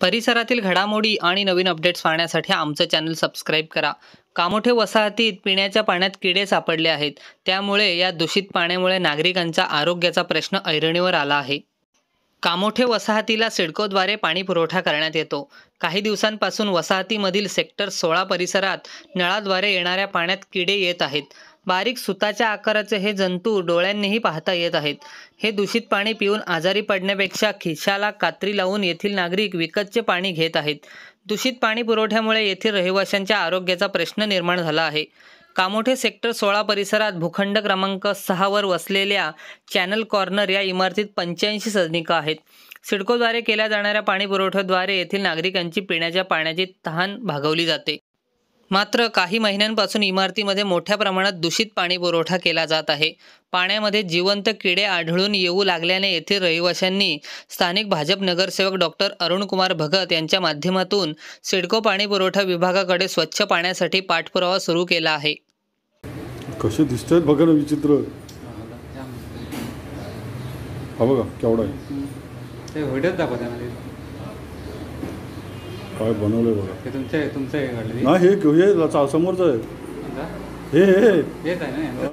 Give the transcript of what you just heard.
परिसरातील घडामोडी आणि नवीन अपडेट्स पाहण्यासाठी आमचं चॅनल सबस्क्राईब करा कामोठे वसाहतीत पिण्याच्या पाण्यात किडे सापडले आहेत त्यामुळे या दूषित पाण्यामुळे नागरिकांचा आरोग्याचा प्रश्न ऐरणीवर आला आहे कामोठे वसाहतीला सिडकोद्वारे पाणी पुरवठा करण्यात येतो काही दिवसांपासून वसाहतीमधील सेक्टर सोळा परिसरात नळाद्वारे येणाऱ्या पाण्यात किडे येत आहेत बारीक सुताच्या आकाराचे हे जंतू डोळ्यांनीही पाहता येत आहेत हे दूषित पाणी पिऊन आजारी पडण्यापेक्षा खिशाला कात्री लावून येथील नागरिक विकतचे पाणी घेत आहेत दूषित पाणी पुरवठ्यामुळे येथील रहिवाशांच्या आरोग्याचा प्रश्न निर्माण झाला आहे कामोठे सेक्टर सोळा परिसरात भूखंड क्रमांक सहावर वसलेल्या चॅनल कॉर्नर या इमारतीत पंच्याऐंशी सदनिका आहेत सिडकोद्वारे केल्या जाणाऱ्या पाणी पुरवठ्याद्वारे येथील नागरिकांची पिण्याच्या पाण्याची तहान भागवली जाते मात्र काही महिन्यांपासून इमारतीमध्ये मोठ्या प्रमाणात दूषित पाणी पुरवठा केला जात आहे पाण्यामध्ये जिवंत किडे आढळून येऊ लागल्याने येथील रहिवाशांनी स्थानिक भाजप नगरसेवक डॉक्टर अरुणकुमार भगत यांच्या माध्यमातून सिडको पाणी पुरवठा विभागाकडे स्वच्छ पाण्यासाठी पाठपुरावा सुरू केला आहे कसे आहेत बघा ना विचित्र केवढा काय बनवलंय बघा हे तुमचं हे तुमचं नाही हे घेऊ आहे हे हे